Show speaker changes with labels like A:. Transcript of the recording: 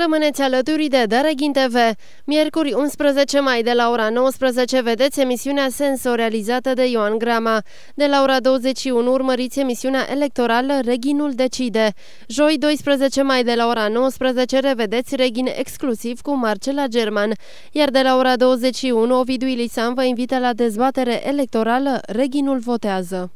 A: Rămâneți alături de Dereghin TV. Miercuri 11 mai de la ora 19 vedeți emisiunea Senso realizată de Ioan Grama. De la ora 21 urmăriți emisiunea electorală Reginul decide. Joi 12 mai de la ora 19 revedeți Reghin exclusiv cu Marcela German. Iar de la ora 21 Ovidiu Ilisan vă invită la dezbatere electorală Reginul votează.